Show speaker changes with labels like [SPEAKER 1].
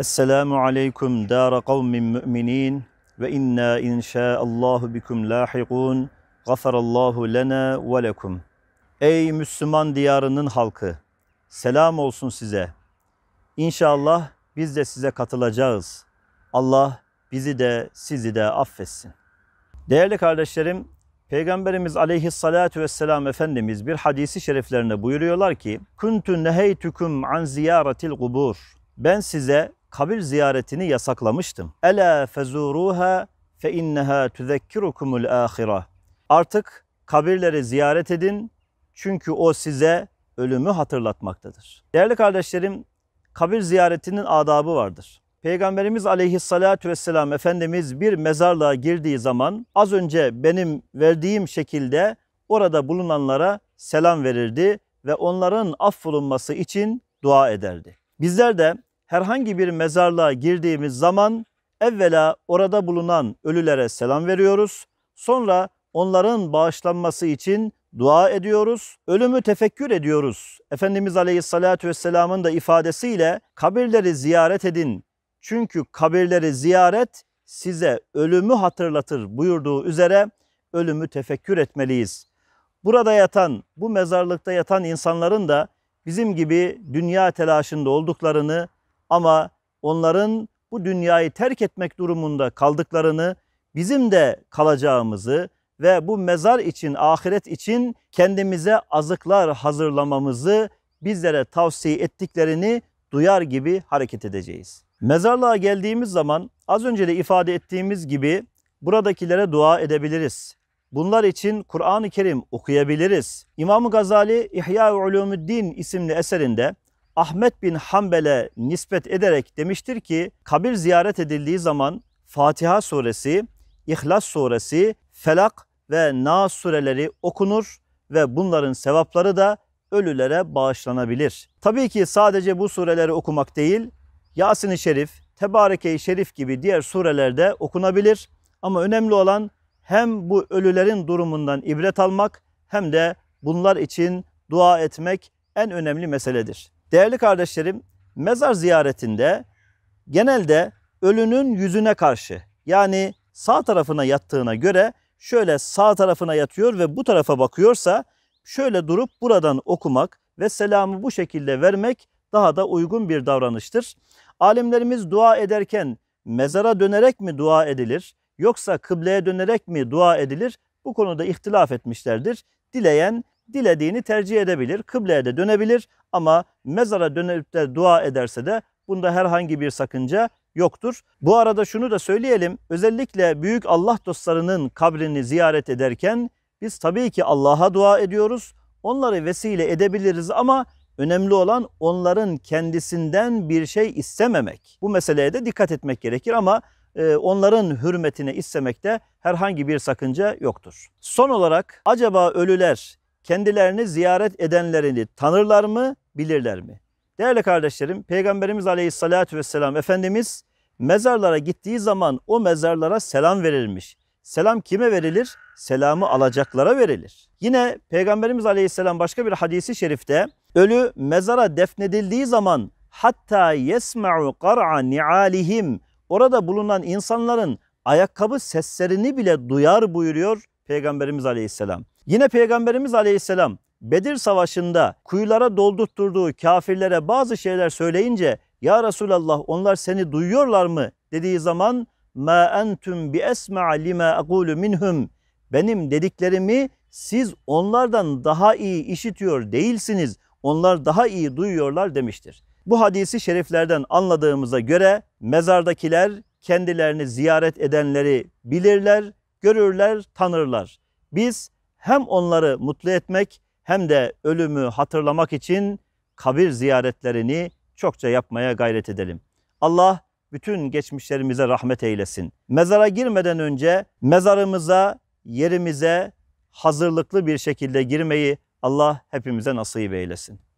[SPEAKER 1] Esselamu aleyküm dâre kavmin mü'minin ve inna inşaallahu bikum lahikun. Gafarallahu lena ve lekum. Ey Müslüman diyarının halkı! Selam olsun size. İnşallah biz de size katılacağız. Allah bizi de sizi de affetsin. Değerli kardeşlerim, Peygamberimiz aleyhissalatu vesselam Efendimiz bir hadisi şeriflerinde buyuruyorlar ki Kuntu neheytüküm an ziyaretil kubur. Ben size kabir ziyaretini yasaklamıştım. Ela fezuruha fe inneha tuzekkirukumul ahira. Artık kabirleri ziyaret edin çünkü o size ölümü hatırlatmaktadır. Değerli kardeşlerim, kabir ziyaretinin adabı vardır. Peygamberimiz aleyhissalatü vesselam Efendimiz bir mezarlığa girdiği zaman az önce benim verdiğim şekilde orada bulunanlara selam verirdi ve onların affolunması için dua ederdi. Bizler de herhangi bir mezarlığa girdiğimiz zaman evvela orada bulunan ölülere selam veriyoruz. Sonra onların bağışlanması için dua ediyoruz, ölümü tefekkür ediyoruz. Efendimiz Aleyhisselatü Vesselam'ın da ifadesiyle kabirleri ziyaret edin. Çünkü kabirleri ziyaret size ölümü hatırlatır buyurduğu üzere ölümü tefekkür etmeliyiz. Burada yatan, bu mezarlıkta yatan insanların da bizim gibi dünya telaşında olduklarını, ama onların bu dünyayı terk etmek durumunda kaldıklarını, bizim de kalacağımızı ve bu mezar için, ahiret için kendimize azıklar hazırlamamızı bizlere tavsiye ettiklerini duyar gibi hareket edeceğiz. Mezarlığa geldiğimiz zaman az önce de ifade ettiğimiz gibi buradakilere dua edebiliriz. Bunlar için Kur'an-ı Kerim okuyabiliriz. İmam Gazali İhya-i Ulumuddin isimli eserinde Ahmet bin Hanbel'e nispet ederek demiştir ki kabir ziyaret edildiği zaman Fatiha suresi, İhlas suresi, Felak ve Na sureleri okunur ve bunların sevapları da ölülere bağışlanabilir. Tabii ki sadece bu sureleri okumak değil, Yasin-i Şerif, Tebareke-i Şerif gibi diğer surelerde okunabilir. Ama önemli olan hem bu ölülerin durumundan ibret almak hem de bunlar için dua etmek en önemli meseledir. Değerli kardeşlerim, mezar ziyaretinde genelde ölünün yüzüne karşı yani sağ tarafına yattığına göre şöyle sağ tarafına yatıyor ve bu tarafa bakıyorsa şöyle durup buradan okumak ve selamı bu şekilde vermek daha da uygun bir davranıştır. Alimlerimiz dua ederken mezara dönerek mi dua edilir yoksa kıbleye dönerek mi dua edilir? Bu konuda ihtilaf etmişlerdir. Dileyen dilediğini tercih edebilir, kıbleye de dönebilir ama mezara dönüp de dua ederse de bunda herhangi bir sakınca yoktur. Bu arada şunu da söyleyelim. Özellikle büyük Allah dostlarının kabrini ziyaret ederken biz tabii ki Allah'a dua ediyoruz. Onları vesile edebiliriz ama önemli olan onların kendisinden bir şey istememek. Bu meseleye de dikkat etmek gerekir ama e, onların hürmetine istemekte herhangi bir sakınca yoktur. Son olarak acaba ölüler kendilerini ziyaret edenlerini tanırlar mı, bilirler mi? Değerli kardeşlerim, Peygamberimiz Aleyhisselatü Vesselam Efendimiz mezarlara gittiği zaman o mezarlara selam verilmiş. Selam kime verilir? Selamı alacaklara verilir. Yine Peygamberimiz Aleyhisselam başka bir hadisi şerifte ölü mezara defnedildiği zaman hatta yesma'u kar'a ni'alihim orada bulunan insanların ayakkabı seslerini bile duyar buyuruyor Peygamberimiz Aleyhisselam. Yine Peygamberimiz Aleyhisselam Bedir Savaşı'nda kuyulara doldurtturduğu kafirlere bazı şeyler söyleyince ya Resulallah onlar seni duyuyorlar mı dediği zaman ma entum bi esma'a lima aqulu minhum benim dediklerimi siz onlardan daha iyi işitiyor değilsiniz. Onlar daha iyi duyuyorlar demiştir. Bu hadisi şeriflerden anladığımıza göre mezardakiler kendilerini ziyaret edenleri bilirler, görürler, tanırlar. Biz hem onları mutlu etmek hem de ölümü hatırlamak için kabir ziyaretlerini çokça yapmaya gayret edelim. Allah bütün geçmişlerimize rahmet eylesin. Mezara girmeden önce mezarımıza, yerimize hazırlıklı bir şekilde girmeyi Allah hepimize nasip eylesin.